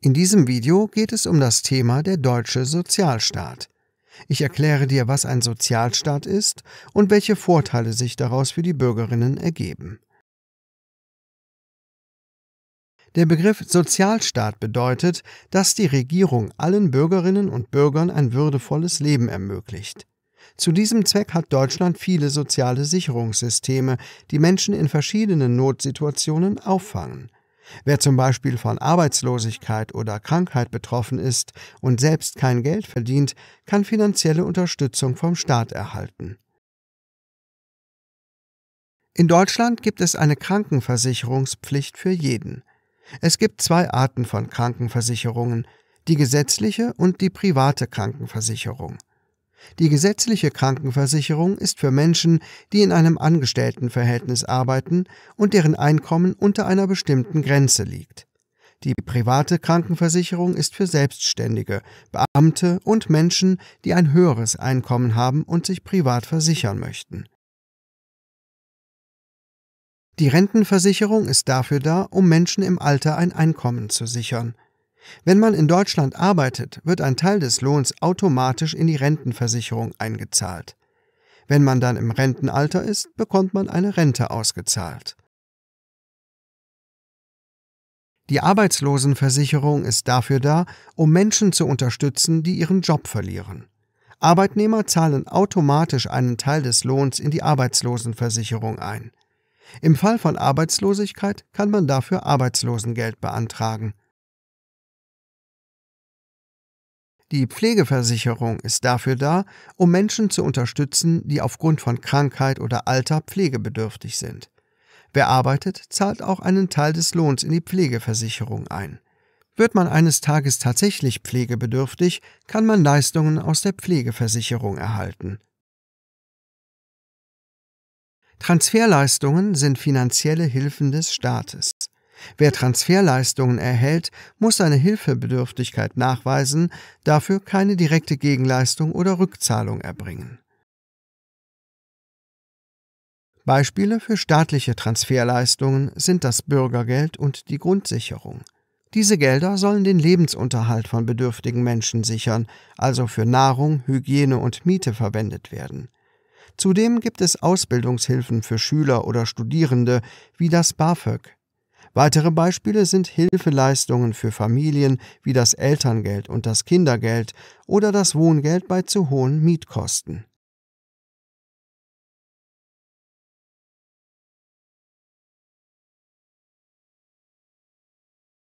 In diesem Video geht es um das Thema der deutsche Sozialstaat. Ich erkläre dir, was ein Sozialstaat ist und welche Vorteile sich daraus für die Bürgerinnen ergeben. Der Begriff Sozialstaat bedeutet, dass die Regierung allen Bürgerinnen und Bürgern ein würdevolles Leben ermöglicht. Zu diesem Zweck hat Deutschland viele soziale Sicherungssysteme, die Menschen in verschiedenen Notsituationen auffangen. Wer zum Beispiel von Arbeitslosigkeit oder Krankheit betroffen ist und selbst kein Geld verdient, kann finanzielle Unterstützung vom Staat erhalten. In Deutschland gibt es eine Krankenversicherungspflicht für jeden. Es gibt zwei Arten von Krankenversicherungen, die gesetzliche und die private Krankenversicherung. Die gesetzliche Krankenversicherung ist für Menschen, die in einem Angestelltenverhältnis arbeiten und deren Einkommen unter einer bestimmten Grenze liegt. Die private Krankenversicherung ist für Selbstständige, Beamte und Menschen, die ein höheres Einkommen haben und sich privat versichern möchten. Die Rentenversicherung ist dafür da, um Menschen im Alter ein Einkommen zu sichern. Wenn man in Deutschland arbeitet, wird ein Teil des Lohns automatisch in die Rentenversicherung eingezahlt. Wenn man dann im Rentenalter ist, bekommt man eine Rente ausgezahlt. Die Arbeitslosenversicherung ist dafür da, um Menschen zu unterstützen, die ihren Job verlieren. Arbeitnehmer zahlen automatisch einen Teil des Lohns in die Arbeitslosenversicherung ein. Im Fall von Arbeitslosigkeit kann man dafür Arbeitslosengeld beantragen. Die Pflegeversicherung ist dafür da, um Menschen zu unterstützen, die aufgrund von Krankheit oder Alter pflegebedürftig sind. Wer arbeitet, zahlt auch einen Teil des Lohns in die Pflegeversicherung ein. Wird man eines Tages tatsächlich pflegebedürftig, kann man Leistungen aus der Pflegeversicherung erhalten. Transferleistungen sind finanzielle Hilfen des Staates. Wer Transferleistungen erhält, muss seine Hilfebedürftigkeit nachweisen, dafür keine direkte Gegenleistung oder Rückzahlung erbringen. Beispiele für staatliche Transferleistungen sind das Bürgergeld und die Grundsicherung. Diese Gelder sollen den Lebensunterhalt von bedürftigen Menschen sichern, also für Nahrung, Hygiene und Miete verwendet werden. Zudem gibt es Ausbildungshilfen für Schüler oder Studierende wie das BAföG. Weitere Beispiele sind Hilfeleistungen für Familien wie das Elterngeld und das Kindergeld oder das Wohngeld bei zu hohen Mietkosten